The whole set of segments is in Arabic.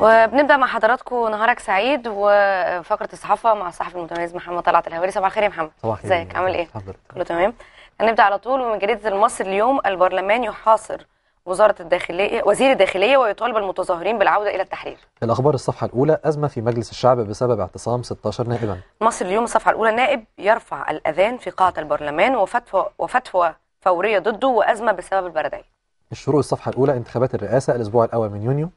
وبنبدا مع حضراتكم نهارك سعيد وفقره الصحافه مع الصحفي المتميز محمد طلعت الهواري صباح الخير يا محمد صباح الخير ازيك عامل ايه حضرتك كله تمام هنبدا على طول ومن جريده المصري اليوم البرلمان يحاصر وزارة الداخلية وزير الداخلية ويطالب المتظاهرين بالعودة إلى التحرير. الأخبار الصفحة الأولى أزمة في مجلس الشعب بسبب اعتصام 16 نائبا. مصر اليوم الصفحة الأولى نائب يرفع الأذان في قاعة البرلمان وفتوى وفتوى فورية ضده وأزمة بسبب البردية. الشروق الصفحة الأولى انتخابات الرئاسة الأسبوع الأول من يونيو.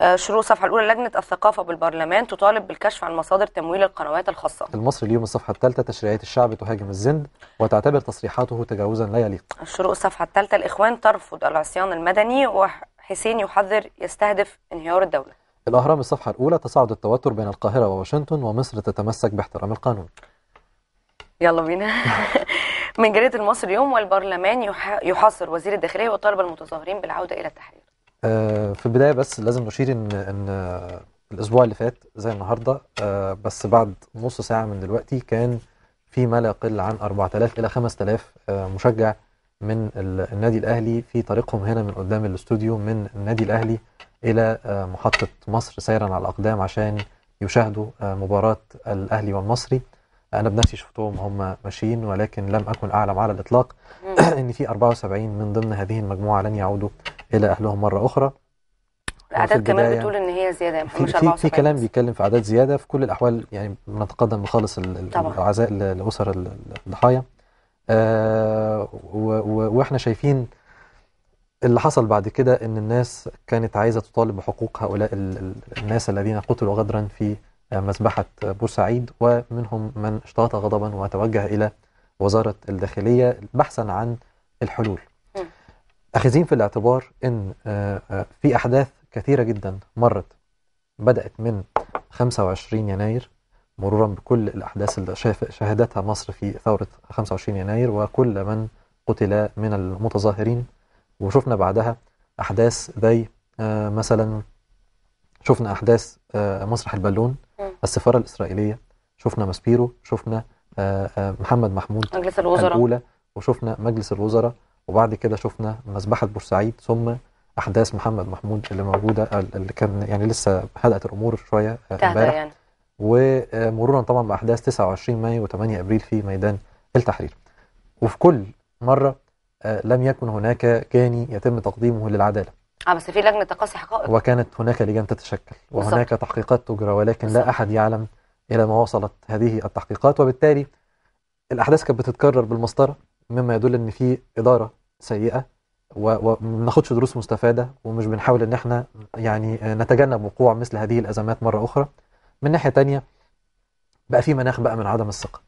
آه، شروع الصفحه الاولى لجنه الثقافه بالبرلمان تطالب بالكشف عن مصادر تمويل القنوات الخاصه المصري اليوم الصفحه الثالثه تشريعات الشعب تهاجم الزند وتعتبر تصريحاته تجاوزا لا يليق شروق الصفحه الثالثه الاخوان ترفض العصيان المدني وحسين يحذر يستهدف انهيار الدوله الاهرام الصفحه الاولى تصاعد التوتر بين القاهره وواشنطن ومصر تتمسك باحترام القانون يلا بينا من جريده المصري اليوم والبرلمان يحاصر وزير الداخليه وطالب المتظاهرين بالعوده الى التحرير آه، في البدايه بس لازم نشير ان ان آه، الاسبوع اللي فات زي النهارده آه، بس بعد نص ساعه من دلوقتي كان في ما لا يقل عن 4000 الى 5000 مشجع من النادي الاهلي في طريقهم هنا من قدام الاستوديو من النادي الاهلي الى محطه مصر سيرا على الاقدام عشان يشاهدوا مباراه الاهلي والمصري انا بنفسي شفتهم هم ماشيين ولكن لم اكن اعلم على الاطلاق ان في 74 من ضمن هذه المجموعه لن يعودوا إلى أهلهم مرة أخرى اعداد كمان بتقول ان هي زياده يعني في, في, في كلام بيتكلم في اعداد زياده في كل الاحوال يعني بنتقدم خالص العزاء لاسر الضحايا آه واحنا شايفين اللي حصل بعد كده ان الناس كانت عايزه تطالب بحقوق هؤلاء الناس الذين قتلوا غدرا في آه، مذبحه بورسعيد ومنهم من اشتاط غضبا وتوجه الى وزاره الداخليه بحثا عن الحلول أخذين في الاعتبار أن آه، آه، في أحداث كثيرة جدا مرت بدأت من 25 يناير مرورا بكل الأحداث اللي شهدتها مصر في ثورة 25 يناير وكل من قتل من المتظاهرين وشفنا بعدها أحداث زي آه، مثلا شفنا أحداث مسرح البالون السفارة الإسرائيلية شفنا ماسبيرو شفنا محمد محمود مجلس الوزراء وشفنا مجلس الوزراء وبعد كده شفنا مذبحة بورسعيد ثم أحداث محمد محمود اللي موجودة آه، اللي كان يعني لسه هدأت الأمور شوية آه، امبارح يعني. ومرورا طبعا بأحداث 29 مايو و8 أبريل في ميدان التحرير وفي كل مرة آه، لم يكن هناك جاني يتم تقديمه للعدالة اه بس في لجنه تقاصي حقائق وكانت هناك لجان تتشكل وهناك بالزبط. تحقيقات تجرى ولكن بالزبط. لا احد يعلم الى ما وصلت هذه التحقيقات وبالتالي الاحداث كانت بتتكرر بالمسطره مما يدل ان في اداره سيئه وما بناخدش دروس مستفاده ومش بنحاول ان احنا يعني نتجنب وقوع مثل هذه الازمات مره اخرى من ناحيه تانية بقى في مناخ بقى من عدم الثقه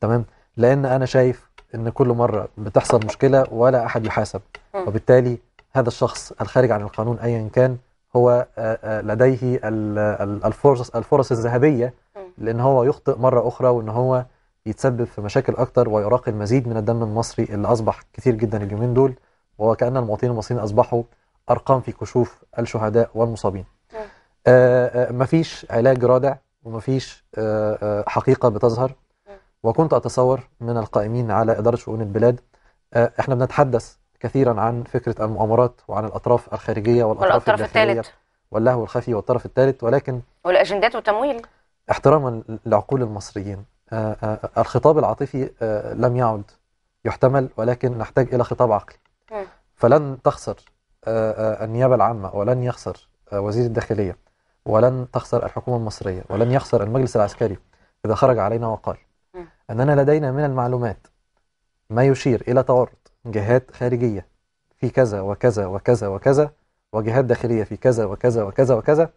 تمام لان انا شايف ان كل مره بتحصل مشكله ولا احد يحاسب وبالتالي هذا الشخص الخارج عن القانون ايا كان هو لديه الفرص الفرص الذهبيه لان هو يخطئ مره اخرى وان هو يتسبب في مشاكل اكتر ويراقي المزيد من الدم المصري اللي اصبح كتير جدا اليومين دول وكان المواطنين المصريين اصبحوا ارقام في كشوف الشهداء والمصابين. آه،, آه مفيش علاج رادع ومفيش آه، آه، حقيقه بتظهر وكنت اتصور من القائمين على اداره شؤون البلاد احنا بنتحدث كثيرا عن فكره المؤامرات وعن الاطراف الخارجيه والاطراف, والأطراف الداخليه واللهو الخفي والطرف الثالث ولكن والاجندات والتمويل احتراما لعقول المصريين آه، آه، الخطاب العاطفي آه، لم يعد يحتمل ولكن نحتاج إلى خطاب عقلي فلن تخسر النيابة العامة ولن يخسر وزير الداخلية ولن تخسر الحكومة المصرية ولن يخسر المجلس العسكري إذا خرج علينا وقال أننا لدينا من المعلومات ما يشير إلى تعرض جهات خارجية في كذا وكذا وكذا وكذا وجهات داخلية في كذا وكذا وكذا وكذا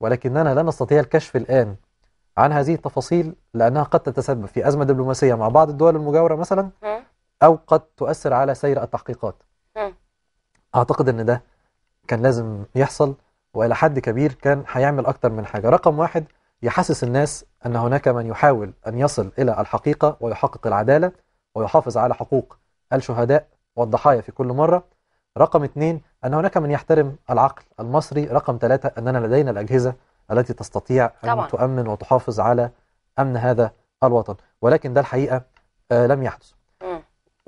ولكننا لا نستطيع الكشف الآن عن هذه التفاصيل لأنها قد تتسبب في أزمة دبلوماسية مع بعض الدول المجاورة مثلا أو قد تؤثر على سير التحقيقات أعتقد أن ده كان لازم يحصل وإلى حد كبير كان هيعمل أكتر من حاجة رقم واحد يحسس الناس أن هناك من يحاول أن يصل إلى الحقيقة ويحقق العدالة ويحافظ على حقوق الشهداء والضحايا في كل مرة رقم اثنين أن هناك من يحترم العقل المصري رقم ثلاثة أننا لدينا الأجهزة التي تستطيع طبعا. أن تؤمن وتحافظ على أمن هذا الوطن ولكن ده الحقيقة آه، لم يحدث م.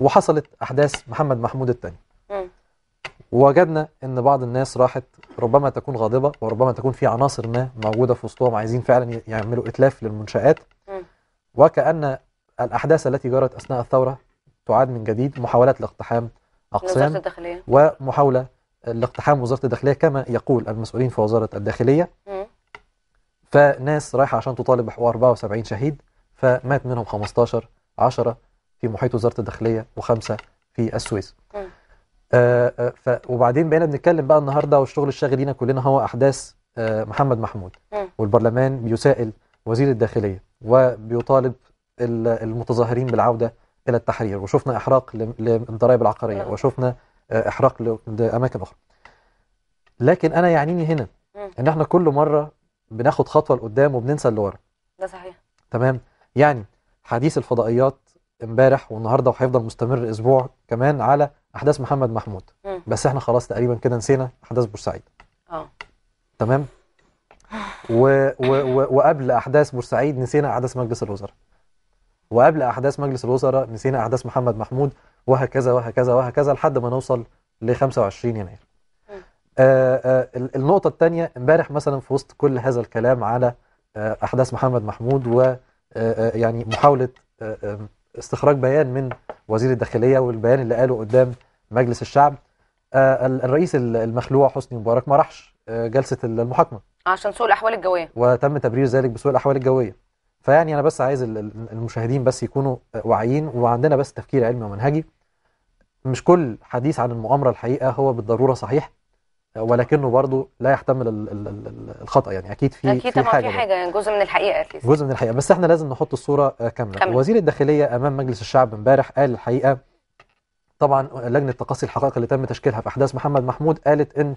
وحصلت أحداث محمد محمود الثاني وجدنا ان بعض الناس راحت ربما تكون غاضبه وربما تكون في عناصر ما موجوده في وسطهم عايزين فعلا يعملوا اتلاف للمنشات وكان الاحداث التي جرت اثناء الثوره تعاد من جديد محاولات لاقتحام اقسام ومحاوله لاقتحام وزاره الداخليه كما يقول المسؤولين في وزاره الداخليه م. فناس رايحة عشان تطالب بحقوق 74 شهيد فمات منهم 15 10 في محيط وزارة الداخلية وخمسة في السويس آه،, آه, ف وبعدين بقينا بنتكلم بقى النهارده والشغل لينا كلنا هو احداث آه محمد محمود والبرلمان بيسائل وزير الداخليه وبيطالب المتظاهرين بالعوده الى التحرير وشفنا احراق للضرائب العقاريه وشفنا آه، احراق لاماكن اخرى لكن انا يعنيني هنا ان احنا كل مره بناخد خطوه لقدام وبننسى اللي ورا ده صحيح تمام يعني حديث الفضائيات امبارح والنهارده وهيفضل مستمر اسبوع كمان على احداث محمد محمود م. بس احنا خلاص تقريبا كده نسينا احداث بورسعيد اه تمام و... و... و... وقبل احداث بورسعيد نسينا احداث مجلس الوزراء وقبل احداث مجلس الوزراء نسينا احداث محمد محمود وهكذا وهكذا وهكذا لحد ما نوصل ل 25 يناير آه، آه، النقطة الثانية امبارح مثلا في وسط كل هذا الكلام على آه، أحداث محمد محمود و يعني محاولة استخراج بيان من وزير الداخلية والبيان اللي قاله قدام مجلس الشعب الرئيس المخلوع حسني مبارك ما راحش جلسة المحاكمة عشان سوء الأحوال الجوية وتم تبرير ذلك بسوء الأحوال الجوية فيعني أنا بس عايز المشاهدين بس يكونوا واعيين وعندنا بس تفكير علمي ومنهجي مش كل حديث عن المؤامرة الحقيقة هو بالضرورة صحيح ولكنه برضه لا يحتمل الخطا يعني اكيد في اكيد في حاجه في حاجه يعني جزء من الحقيقه اكيد جزء من الحقيقه بس احنا لازم نحط الصوره آه، كامله كامل. وزير الداخليه امام مجلس الشعب امبارح قال الحقيقه طبعا لجنه تقصي الحقائق اللي تم تشكيلها في احداث محمد محمود قالت ان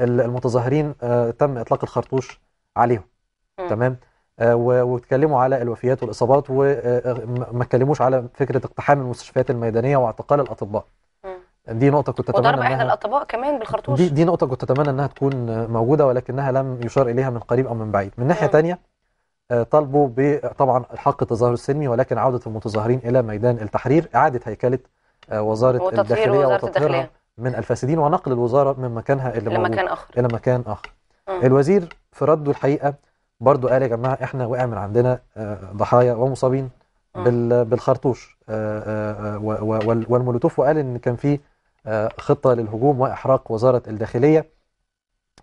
المتظاهرين آه، تم اطلاق الخرطوش عليهم م. تمام آه، واتكلموا على الوفيات والاصابات وما اتكلموش على فكره اقتحام المستشفيات الميدانيه واعتقال الاطباء دي نقطة كنت أتمنى وضرب إحدى الأطباء كمان بالخرطوش دي دي نقطة كنت أتمنى إنها تكون موجودة ولكنها لم يشار إليها من قريب أو من بعيد من ناحية تانية آه، طالبوا طبعا الحق التظاهر السلمي ولكن عودة المتظاهرين إلى ميدان التحرير إعادة هيكلة آه، وزارة الداخلية وتطهيرها من الفاسدين ونقل الوزارة من مكانها إلى مكان آخر إلى مكان آخر مم. الوزير في رده الحقيقة برضه قال يا جماعة إحنا وقع من عندنا آه، ضحايا ومصابين بالخرطوش والمولوتوف وقال إن كان فيه آه، خطة للهجوم وإحراق وزارة الداخلية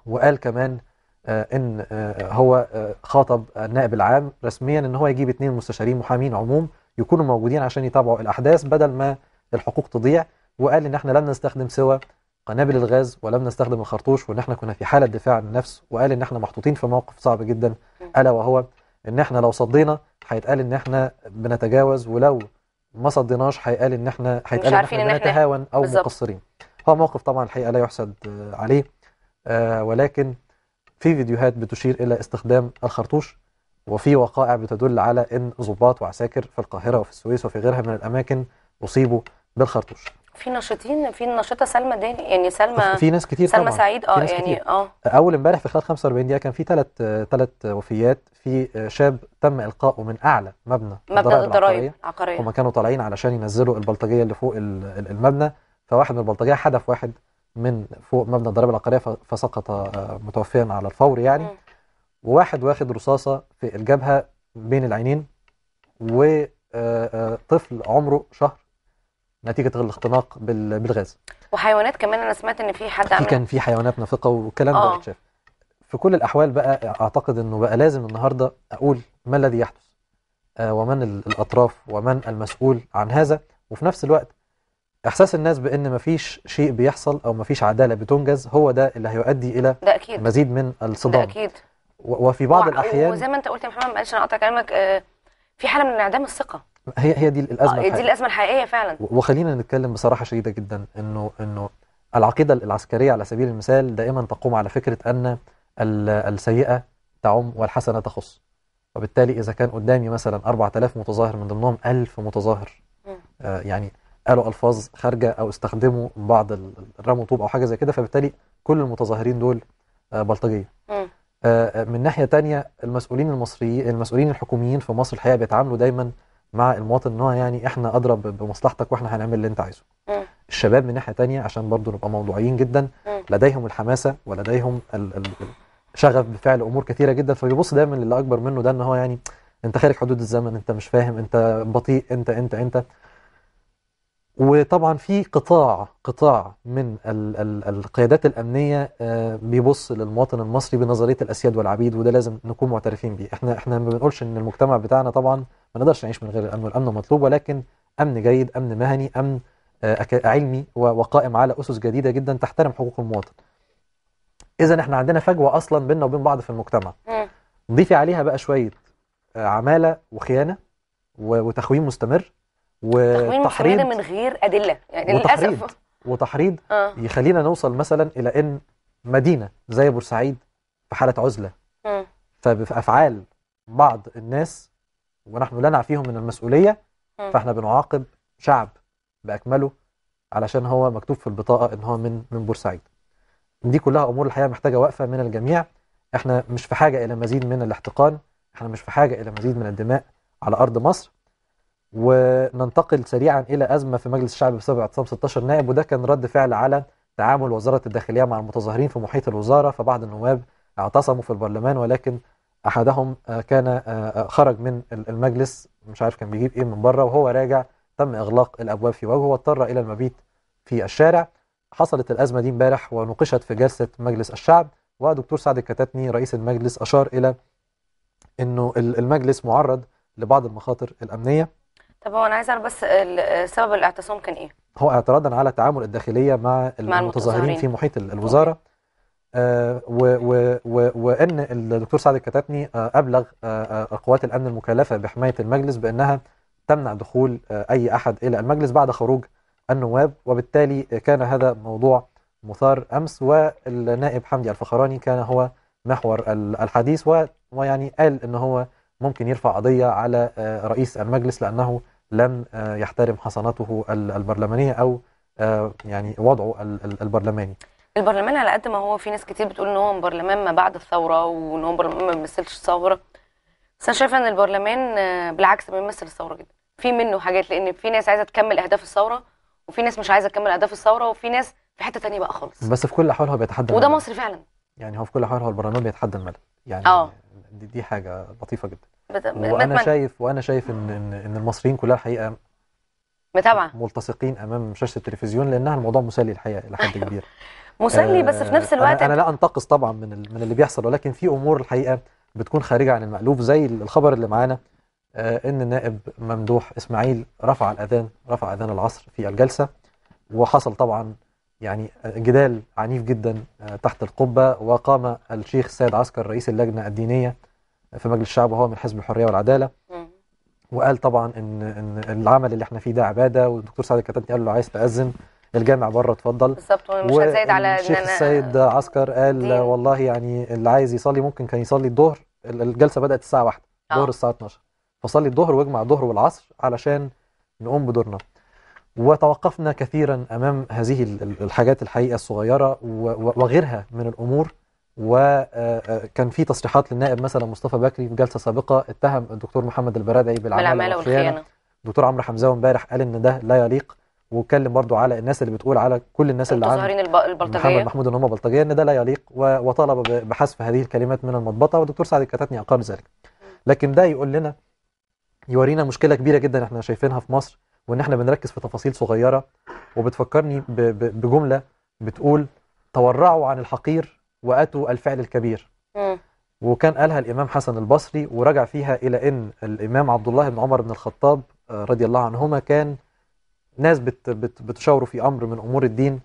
وقال كمان آه، ان آه، هو خاطب النائب العام رسميا ان هو يجيب اثنين مستشارين محامين عموم يكونوا موجودين عشان يتابعوا الاحداث بدل ما الحقوق تضيع وقال ان احنا لم نستخدم سوى قنابل الغاز ولم نستخدم الخرطوش وان احنا كنا في حاله دفاع عن النفس وقال ان احنا محطوطين في موقف صعب جدا الا وهو ان احنا لو صدينا هيتقال ان احنا بنتجاوز ولو ما صديناش هيقال ان احنا هيتقال ان احنا نتهاون او بالزبط. مقصرين هو موقف طبعا الحقيقه لا يحسد آه، عليه آه ولكن في فيديوهات بتشير الى استخدام الخرطوش وفي وقائع بتدل على ان ضباط وعساكر في القاهره وفي السويس وفي غيرها من الاماكن اصيبوا بالخرطوش في ناشطين في النشيطه سلمى داني يعني سلمى في ناس كتير سلمى طبعا. سعيد اه يعني اه اول امبارح في خلال 45 دقيقه كان في ثلاث ثلاث وفيات في شاب تم القائه من اعلى مبنى مبنى الضرايب العقاريه هم كانوا طالعين علشان ينزلوا البلطجيه اللي فوق المبنى فواحد من البلطجيه حدف واحد من فوق مبنى الضرايب العقاريه فسقط آه، متوفيا على الفور يعني م. وواحد واخد رصاصه في الجبهه بين العينين وطفل آه، آه، عمره شهر نتيجه الاختناق بالغاز وحيوانات كمان انا سمعت ان في حد عمل كان في حيوانات نافقه والكلام ده آه. اتشاف في كل الاحوال بقى اعتقد انه بقى لازم النهارده اقول ما الذي يحدث آه، ومن الاطراف ومن المسؤول عن هذا وفي نفس الوقت احساس الناس بان مفيش شيء بيحصل او مفيش عداله بتنجز هو ده اللي هيؤدي الى ده أكيد. مزيد من الصدام ده اكيد وفي بعض الاحيان وزي ما انت قلت يا محمد معلش انا اقطع كلامك آه، في حاله من انعدام الثقه هي هي دي الازمه آه، دي الازمه الحقيقيه فعلا وخلينا نتكلم بصراحه شديده جدا انه انه العقيده العسكريه على سبيل المثال دائما تقوم على فكره ان السيئه تعم والحسنه تخص وبالتالي اذا كان قدامي مثلا 4000 متظاهر من ضمنهم 1000 متظاهر آه يعني قالوا الفاظ خارجه او استخدموا بعض الرموا طوب او حاجه زي كده فبالتالي كل المتظاهرين دول آه بلطجيه آه،, آه من ناحيه تانية المسؤولين المصريين المسؤولين الحكوميين في مصر الحقيقه بيتعاملوا دايما مع المواطن ان هو يعني احنا ادرى بمصلحتك واحنا هنعمل اللي انت عايزه. الشباب من ناحيه ثانيه عشان برضه نبقى موضوعيين جدا لديهم الحماسه ولديهم الشغف بفعل امور كثيره جدا فبيبص دايما للي اكبر منه ده ان هو يعني انت خارج حدود الزمن انت مش فاهم انت بطيء انت انت انت, انت وطبعا في قطاع قطاع من ال ال القيادات الامنيه آه، بيبص للمواطن المصري بنظريه الاسياد والعبيد وده لازم نكون معترفين بيه احنا احنا ما بنقولش ان المجتمع بتاعنا طبعا ما نقدرش نعيش من غير الامن والامن مطلوب ولكن امن جيد امن مهني امن آه، علمي وقائم على اسس جديده جدا تحترم حقوق المواطن اذا احنا عندنا فجوه اصلا بيننا وبين بعض في المجتمع ضيفي عليها بقى شويه آه، عماله وخيانه وتخوين مستمر وتحريض من غير ادله يعني وتحريض للاسف وتحريض آه. يخلينا نوصل مثلا الى ان مدينه زي بورسعيد في حاله عزله م. فبافعال بعض الناس ونحن لا نعفيهم من المسؤوليه م. فاحنا بنعاقب شعب باكمله علشان هو مكتوب في البطاقه ان هو من من بورسعيد دي كلها امور الحقيقه محتاجه وقفه من الجميع احنا مش في حاجه الى مزيد من الاحتقان احنا مش في حاجه الى مزيد من الدماء على ارض مصر وننتقل سريعا الى ازمه في مجلس الشعب بسبب اعتصام 16 نائب وده كان رد فعل على تعامل وزاره الداخليه مع المتظاهرين في محيط الوزاره فبعض النواب اعتصموا في البرلمان ولكن احدهم آه، كان آه، آه، خرج من المجلس مش عارف كان بيجيب ايه من بره وهو راجع تم اغلاق الابواب في وجهه واضطر الى المبيت في الشارع حصلت الازمه دي امبارح ونقشت في جلسه مجلس الشعب ودكتور سعد الكتاتني رئيس المجلس اشار الى انه المجلس معرض لبعض المخاطر الامنيه طب هو انا عايز اعرف بس سبب الاعتصام كان ايه؟ هو اعتراضا على تعامل الداخليه مع المتظاهرين المتظاهرين في محيط الوزاره آه و و وان الدكتور سعد الكتاتني آه ابلغ آه, آه، قوات الامن المكلفه بحمايه المجلس بانها تمنع دخول آه، اي احد الى المجلس بعد خروج النواب وبالتالي كان هذا موضوع مثار امس والنائب حمدي الفخراني كان هو محور الحديث ويعني قال ان هو ممكن يرفع قضيه على آه، رئيس المجلس لانه لم آه، يحترم حصانته البرلمانية أو آه، يعني وضعه البرلماني البرلمان على قد ما هو في ناس كتير بتقول ان هو برلمان ما بعد الثوره وان هو برلمان ما بيمثلش الثوره بس انا شايفه ان البرلمان آه، بالعكس بيمثل الثوره جدا في منه حاجات لان في ناس عايزه تكمل اهداف الثوره وفي ناس مش عايزه تكمل اهداف الثوره وفي ناس في حته تانية بقى خالص بس في كل الاحوال هو بيتحدى وده مصر فعلا يعني هو في كل الاحوال هو البرلمان بيتحدى الملل يعني أوه. دي, دي حاجه لطيفه جدا وانا شايف وانا شايف ان ان, المصريين كلها الحقيقه متابعه ملتصقين امام شاشه التلفزيون لانها الموضوع مسلي الحقيقه الى حد كبير آه، مسلي بس في نفس الوقت انا, لا انتقص طبعا من من اللي بيحصل ولكن في امور الحقيقه بتكون خارجه عن المألوف زي الخبر اللي معانا آه، ان نائب ممدوح اسماعيل رفع الاذان رفع اذان العصر في الجلسه وحصل طبعا يعني جدال عنيف جدا آه، تحت القبه وقام الشيخ سيد عسكر رئيس اللجنه الدينيه في مجلس الشعب وهو من حزب الحريه والعداله وقال طبعا ان ان العمل اللي احنا فيه ده عباده والدكتور سعد الكتاتني قال له عايز تاذن الجامع بره اتفضل بالظبط ومش مش هزايد على ان انا السيد عسكر قال دين. والله يعني اللي عايز يصلي ممكن كان يصلي الظهر الجلسه بدات الساعه 1 آه. ظهر الساعه 12 فصلي الظهر واجمع الظهر والعصر علشان نقوم بدورنا وتوقفنا كثيرا امام هذه الحاجات الحقيقه الصغيره وغيرها من الامور وكان آه، آه، في تصريحات للنائب مثلا مصطفى بكري في جلسه سابقه اتهم الدكتور محمد البرادعي بالعماله والخيانه الدكتور عمرو حمزاوي امبارح قال ان ده لا يليق واتكلم برضو على الناس اللي بتقول على كل الناس اللي عن البلطجيه محمد محمود ان هم بلطجيه ان ده لا يليق وطلب بحذف هذه الكلمات من المضبطه والدكتور سعد الكتاتني اقر ذلك لكن ده يقول لنا يورينا مشكله كبيره جدا احنا شايفينها في مصر وان احنا بنركز في تفاصيل صغيره وبتفكرني بجمله بتقول تورعوا عن الحقير واتوا الفعل الكبير وكان قالها الامام حسن البصري ورجع فيها الى ان الامام عبد الله بن عمر بن الخطاب آه، رضي الله عنهما كان ناس بت بت بتشاوروا في امر من امور الدين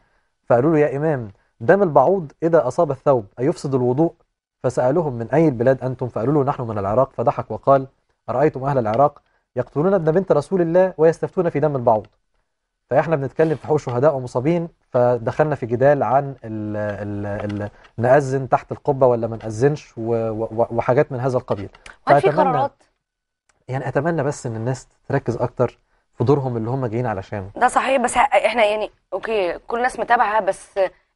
فقالوا له يا امام دم البعوض اذا اصاب الثوب ايفسد الوضوء فسالهم من اي البلاد انتم فقالوا له نحن من العراق فضحك وقال ارايتم اهل العراق يقتلون ابن بنت رسول الله ويستفتون في دم البعوض فاحنا بنتكلم في حقوق شهداء ومصابين فدخلنا في جدال عن الـ الـ الـ نأذن تحت القبة ولا ما نأذنش وحاجات من هذا القبيل هل في قرارات؟ يعني أتمنى بس إن الناس تركز أكتر في دورهم اللي هم جايين علشانه ده صحيح بس احنا يعني اوكي كل الناس متابعة بس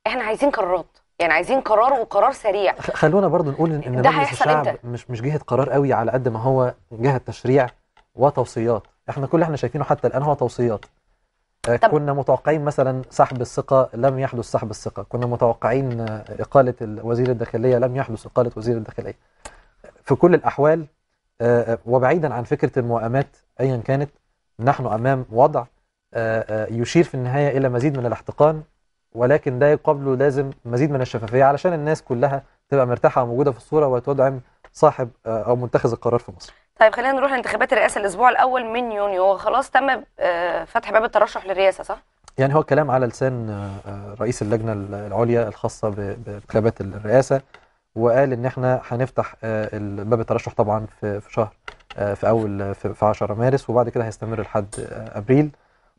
احنا عايزين قرارات يعني عايزين قرار وقرار سريع خلونا برضو نقول ان ده مجلس الشعب انت. مش مش جهه قرار قوي على قد ما هو جهه تشريع وتوصيات احنا كل اللي احنا شايفينه حتى الان هو توصيات آه، كنا متوقعين مثلا سحب الثقة لم يحدث سحب الثقة كنا متوقعين آه، إقالة وزير الداخلية لم يحدث إقالة وزير الداخلية في كل الأحوال آه، وبعيدا عن فكرة الموائمات أيا كانت نحن أمام وضع يشير في النهاية إلى مزيد من الاحتقان ولكن ده قبله لازم مزيد من الشفافية علشان الناس كلها تبقى مرتاحة وموجودة في الصورة وتدعم صاحب أو منتخذ القرار في مصر طيب خلينا نروح لانتخابات الرئاسه الاسبوع الاول من يونيو هو خلاص تم آه، فتح باب الترشح للرئاسه صح؟ يعني هو الكلام على لسان آه، آه، رئيس اللجنه العليا الخاصه بانتخابات الرئاسه وقال ان احنا هنفتح باب الترشح طبعا في شهر في اول في 10 مارس وبعد كده هيستمر لحد ابريل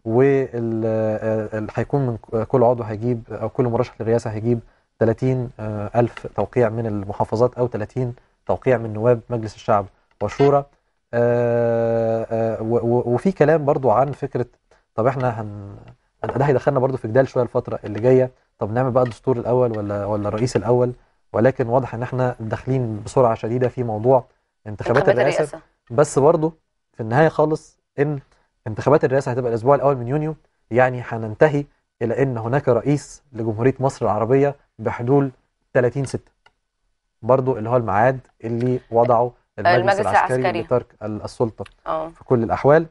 وال هيكون من كل عضو هيجيب او كل مرشح للرئاسه هيجيب 30 الف توقيع من المحافظات او 30 توقيع من نواب مجلس الشعب وشورى آه، آه، وفي كلام برضو عن فكرة طب احنا هن ده هيدخلنا برضو في جدال شوية الفترة اللي جاية طب نعمل بقى الدستور الأول ولا ولا الرئيس الأول ولكن واضح ان احنا داخلين بسرعة شديدة في موضوع انتخابات الرئاسة بس برضو في النهاية خالص ان انتخابات الرئاسة هتبقى الأسبوع الأول من يونيو يعني هننتهي إلى أن هناك رئيس لجمهورية مصر العربية بحلول 30 6 برضو اللي هو الميعاد اللي وضعه المجلس, المجلس العسكري, العسكري لترك السلطه أوه. في كل الاحوال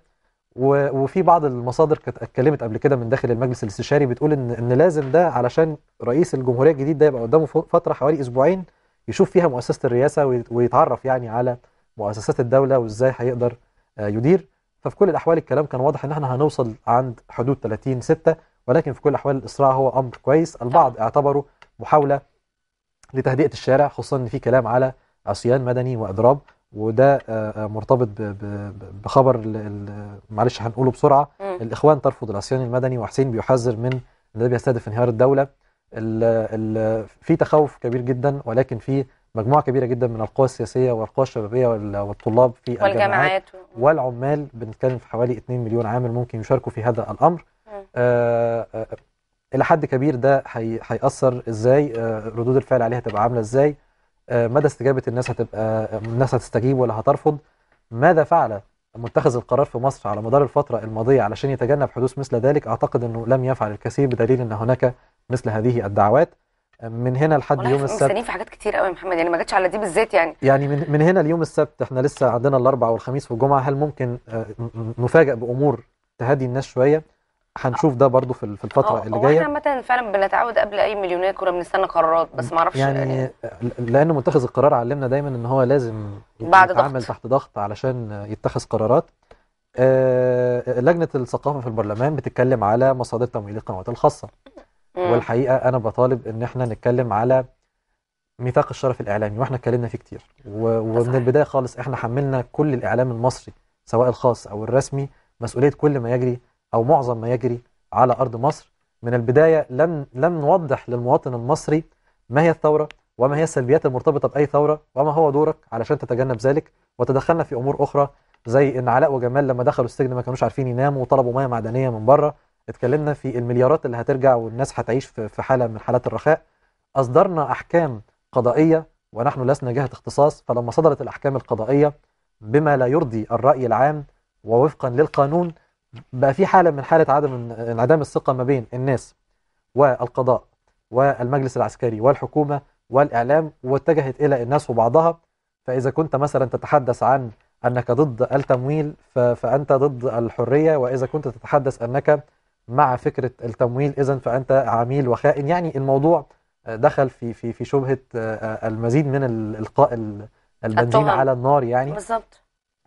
وفي بعض المصادر كانت اتكلمت قبل كده من داخل المجلس الاستشاري بتقول ان ان لازم ده علشان رئيس الجمهوريه الجديد ده يبقى قدامه فتره حوالي اسبوعين يشوف فيها مؤسسه الرئاسه ويتعرف يعني على مؤسسات الدوله وازاي هيقدر آه، يدير ففي كل الاحوال الكلام كان واضح ان احنا هنوصل عند حدود 30 6 ولكن في كل الاحوال الاسراع هو امر كويس البعض اعتبره محاوله لتهدئه الشارع خصوصا ان في كلام على عصيان مدني واضراب وده آه، آه، مرتبط بخبر معلش هنقوله بسرعه م. الاخوان ترفض العصيان المدني وحسين بيحذر من ان ده بيستهدف انهيار الدوله الـ الـ في تخوف كبير جدا ولكن في مجموعه كبيره جدا من القوى السياسيه والقوى الشبابيه والطلاب في الجامعات والعمال بنتكلم في حوالي 2 مليون عامل ممكن يشاركوا في هذا الامر آه، الى حد كبير ده هيأثر ازاي ردود الفعل عليها تبقى عامله ازاي آه، مدى استجابه الناس هتبقى الناس هتستجيب ولا هترفض ماذا فعل متخذ القرار في مصر على مدار الفتره الماضيه علشان يتجنب حدوث مثل ذلك اعتقد انه لم يفعل الكثير بدليل ان هناك مثل هذه الدعوات آه، من هنا لحد يوم السبت في حاجات كتير قوي يا محمد يعني ما جاتش على دي بالذات يعني يعني من من هنا ليوم السبت احنا لسه عندنا الاربعاء والخميس والجمعه هل ممكن آه، نفاجئ بامور تهدي الناس شويه هنشوف ده برضو في الفتره اه، اللي جايه احنا عامه فعلا بنتعود قبل اي مليونير كنا بنستنى قرارات بس ما اعرفش يعني, يعني لان متخذ القرار علمنا دايما ان هو لازم بعد يتعامل ضغط. تحت ضغط علشان يتخذ قرارات آه،, آه لجنه الثقافه في البرلمان بتتكلم على مصادر تمويل القنوات الخاصه والحقيقه انا بطالب ان احنا نتكلم على ميثاق الشرف الاعلامي واحنا اتكلمنا فيه كتير ومن البدايه خالص احنا حملنا كل الاعلام المصري سواء الخاص او الرسمي مسؤوليه كل ما يجري أو معظم ما يجري على أرض مصر من البداية لم, لم نوضح للمواطن المصري ما هي الثورة وما هي السلبيات المرتبطة بأي ثورة وما هو دورك علشان تتجنب ذلك وتدخلنا في أمور أخرى زي إن علاء وجمال لما دخلوا السجن ما كانوش عارفين يناموا وطلبوا مياه معدنية من بره اتكلمنا في المليارات اللي هترجع والناس هتعيش في حالة من حالات الرخاء أصدرنا أحكام قضائية ونحن لسنا جهة اختصاص فلما صدرت الأحكام القضائية بما لا يرضي الرأي العام ووفقا للقانون بقى في حالة من حالة عدم انعدام الثقة ما بين الناس والقضاء والمجلس العسكري والحكومة والإعلام واتجهت إلى الناس وبعضها فإذا كنت مثلا تتحدث عن أنك ضد التمويل فأنت ضد الحرية وإذا كنت تتحدث أنك مع فكرة التمويل إذا فأنت عميل وخائن يعني الموضوع دخل في في في شبهة آه، المزيد من القاء البنزين على النار يعني بالظبط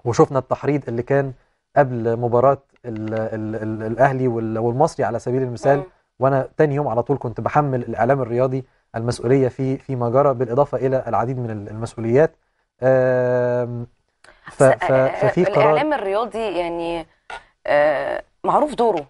وشفنا التحريض اللي كان قبل مباراة الـ الـ الـ الأهلي والمصري على سبيل المثال وأنا تاني يوم على طول كنت بحمل الإعلام الرياضي المسؤولية في فيما جرى بالإضافة إلى العديد من المسؤوليات ففي قرار الإعلام الرياضي يعني آه، معروف دوره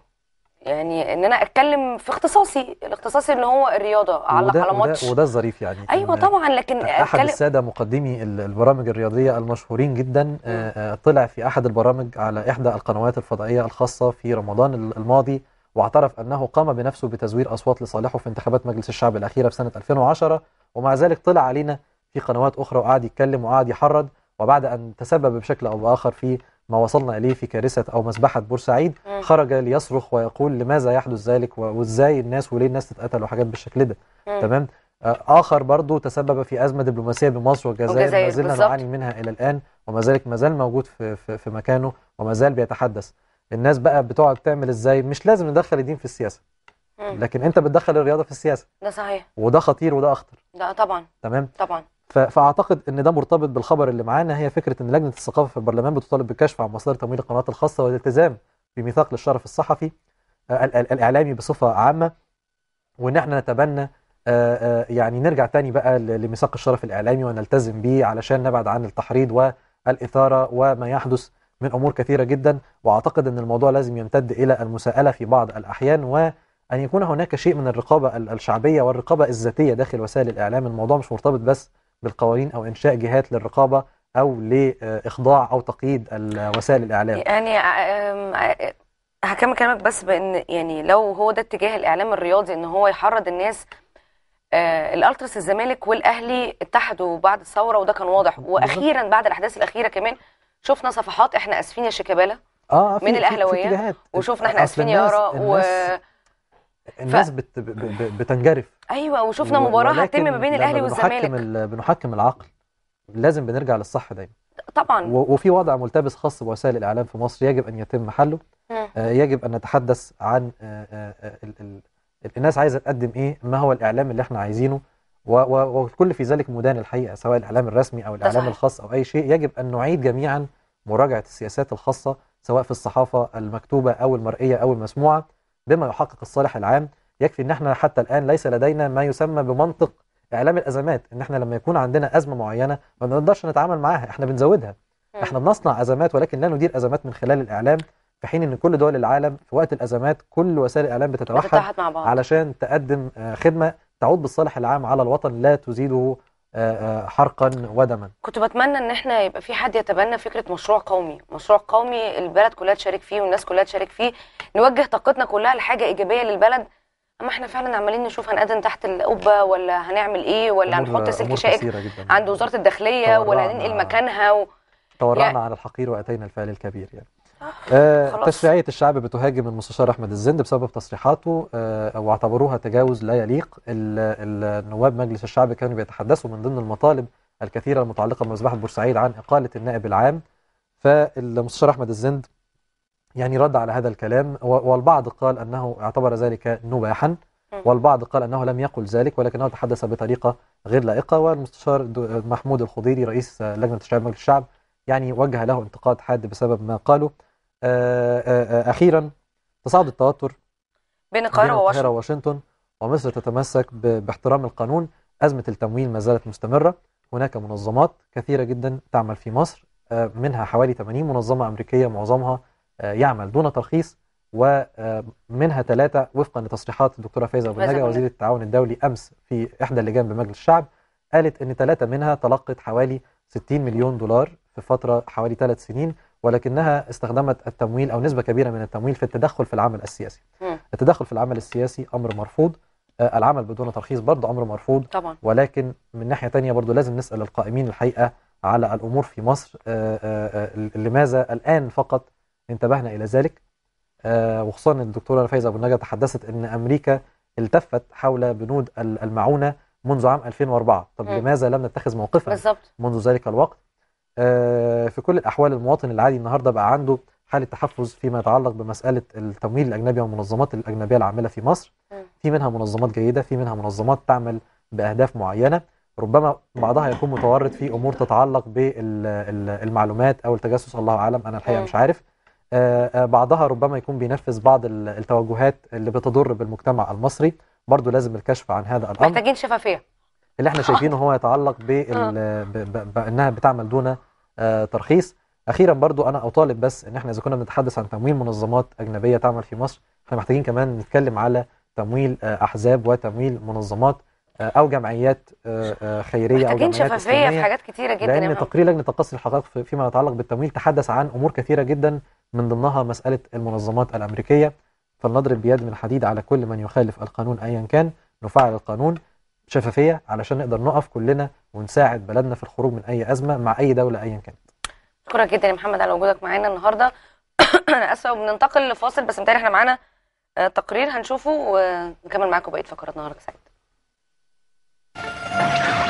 يعني ان انا اتكلم في اختصاصي الاختصاص اللي هو الرياضه اعلق على ماتش وده الظريف يعني ايوه طبعا لكن احد الساده مقدمي البرامج الرياضيه المشهورين جدا آه، آه، طلع في احد البرامج على احدى القنوات الفضائيه الخاصه في رمضان الماضي واعترف انه قام بنفسه بتزوير اصوات لصالحه في انتخابات مجلس الشعب الاخيره في سنه 2010 ومع ذلك طلع علينا في قنوات اخرى وقعد يتكلم وقعد يحرض وبعد ان تسبب بشكل او باخر في ما وصلنا إليه في كارثة أو مذبحة بورسعيد خرج ليصرخ ويقول لماذا يحدث ذلك وإزاي الناس وليه الناس تتقتل وحاجات بالشكل ده تمام آه، آخر برضه تسبب في أزمة دبلوماسية بمصر والجزائر ما زلنا نعاني منها إلى الآن وما ذلك ما زال موجود في, في, في مكانه وما زال بيتحدث الناس بقى بتقعد تعمل إزاي مش لازم ندخل الدين في السياسة لكن أنت بتدخل الرياضة في السياسة ده صحيح وده خطير وده أخطر ده طبعا تمام طبعا فاعتقد ان ده مرتبط بالخبر اللي معانا هي فكره ان لجنه الثقافه في البرلمان بتطالب بالكشف عن مصادر تمويل القنوات الخاصه والالتزام بميثاق للشرف الصحفي آه، الاعلامي بصفه عامه وان احنا نتبنى آه، آه، يعني نرجع تاني بقى لميثاق الشرف الاعلامي ونلتزم بيه علشان نبعد عن التحريض والاثاره وما يحدث من امور كثيره جدا واعتقد ان الموضوع لازم يمتد الى المساءله في بعض الاحيان و أن يكون هناك شيء من الرقابة الشعبية والرقابة الذاتية داخل وسائل الإعلام الموضوع مش مرتبط بس بالقوانين او انشاء جهات للرقابه او لاخضاع او تقييد وسائل الاعلام يعني هكمل كلامك بس بان يعني لو هو ده اتجاه الاعلام الرياضي ان هو يحرض الناس آه الالتراس الزمالك والاهلي اتحدوا بعد الثوره وده كان واضح واخيرا بعد الاحداث الاخيره كمان شفنا صفحات احنا اسفين يا شيكابالا آه من الاهلاويه وشفنا احنا اسفين يا ارا و... الناس ف... بت... ب... بتنجرف ايوه وشفنا مباراه هتتم ما بين الاهلي والزمالك بنحكم, بنحكم العقل لازم بنرجع للصح دايما طبعا و... وفي وضع ملتبس خاص بوسائل الاعلام في مصر يجب ان يتم حله آه يجب ان نتحدث عن آه آه, آه، ال... ال... الناس عايزه تقدم ايه ما هو الاعلام اللي احنا عايزينه و... و... وكل في ذلك مدان الحقيقه سواء الاعلام الرسمي او الاعلام الخاص او اي شيء يجب ان نعيد جميعا مراجعه السياسات الخاصه سواء في الصحافه المكتوبه او المرئيه او المسموعه بما يحقق الصالح العام يكفي ان احنا حتى الان ليس لدينا ما يسمى بمنطق اعلام الازمات ان احنا لما يكون عندنا ازمه معينه ما بنقدرش نتعامل معاها احنا بنزودها احنا بنصنع ازمات ولكن لا ندير ازمات من خلال الاعلام في حين ان كل دول العالم في وقت الازمات كل وسائل الاعلام بتتوحد علشان تقدم آه، خدمه تعود بالصالح العام على الوطن لا تزيده آه، آه، حرقا ودما كنت بتمنى ان احنا يبقى في حد يتبنى فكره مشروع قومي مشروع قومي البلد كلها تشارك فيه والناس كلها تشارك فيه نوجه طاقتنا كلها لحاجه ايجابيه للبلد اما احنا فعلا عمالين نشوف هنقدم تحت القبه ولا هنعمل ايه ولا هنحط سلك شائك عند وزاره الداخليه ولا هننقل مكانها و... تورعنا يعني... على الحقير واتينا الفعل الكبير يعني آه تشريعيه الشعب بتهاجم المستشار احمد الزند بسبب تصريحاته آه واعتبروها تجاوز لا يليق النواب مجلس الشعب كانوا بيتحدثوا من ضمن المطالب الكثيره المتعلقه بمذبحه بورسعيد عن اقاله النائب العام فالمستشار احمد الزند يعني رد على هذا الكلام والبعض قال انه اعتبر ذلك نباحا والبعض قال انه لم يقل ذلك ولكنه تحدث بطريقه غير لائقه والمستشار محمود الخضيري رئيس لجنه الشعب مجلس الشعب يعني وجه له انتقاد حاد بسبب ما قاله آه، آه، آه، أخيرا تصاعد التوتر بين القاهرة وواشنطن وواشنطن ومصر تتمسك باحترام القانون أزمة التمويل ما زالت مستمرة هناك منظمات كثيرة جدا تعمل في مصر منها حوالي 80 منظمة أمريكية معظمها يعمل دون ترخيص ومنها ثلاثة وفقا لتصريحات الدكتورة فايزة أبو النجا وزير التعاون الدولي أمس في إحدى اللجان بمجلس الشعب قالت إن ثلاثة منها تلقت حوالي 60 مليون دولار في فترة حوالي ثلاث سنين ولكنها استخدمت التمويل أو نسبة كبيرة من التمويل في التدخل في العمل السياسي م. التدخل في العمل السياسي أمر مرفوض آه، العمل بدون ترخيص برضه أمر مرفوض طبعا. ولكن من ناحية تانية برضه لازم نسأل القائمين الحقيقة على الأمور في مصر آه، آه، لماذا الآن فقط انتبهنا إلى ذلك وخصوصا الدكتورة فايزة أبو النجا تحدثت أن أمريكا التفت حول بنود المعونة منذ عام 2004 طب م. لماذا لم نتخذ موقفا بالزبط. منذ ذلك الوقت آه، في كل الأحوال المواطن العادي النهاردة بقى عنده حالة تحفز فيما يتعلق بمسألة التمويل الأجنبي والمنظمات الأجنبية العاملة في مصر في منها منظمات جيدة في منها منظمات تعمل بأهداف معينة ربما بعضها يكون متورط في أمور تتعلق بالمعلومات أو التجسس الله أعلم أنا الحقيقة مش عارف آه، آه، بعضها ربما يكون بينفذ بعض التوجهات اللي بتضر بالمجتمع المصري برضه لازم الكشف عن هذا الأمر محتاجين شفافية اللي احنا شايفينه هو يتعلق بانها آه. بتعمل دون آه، ترخيص اخيرا برضو انا اطالب بس ان احنا اذا كنا بنتحدث عن تمويل منظمات اجنبيه تعمل في مصر احنا محتاجين كمان نتكلم على تمويل آه، احزاب وتمويل منظمات او جمعيات خيريه او جمعيات شفافيه في حاجات كتيره جدا لان تقرير لجنه تقصي الحقائق فيما يتعلق بالتمويل تحدث عن امور كثيره جدا من ضمنها مساله المنظمات الامريكيه فلنضرب بيد من حديد على كل من يخالف القانون ايا كان نفعل القانون شفافيه علشان نقدر نقف كلنا ونساعد بلدنا في الخروج من اي ازمه مع اي دوله ايا كانت. شكرا جدا يا محمد على وجودك معانا النهارده انا اسفه وبننتقل لفاصل بس متهيألي احنا معانا آه، تقرير هنشوفه ونكمل معاكم بقيه فقرات نهارك سعيد.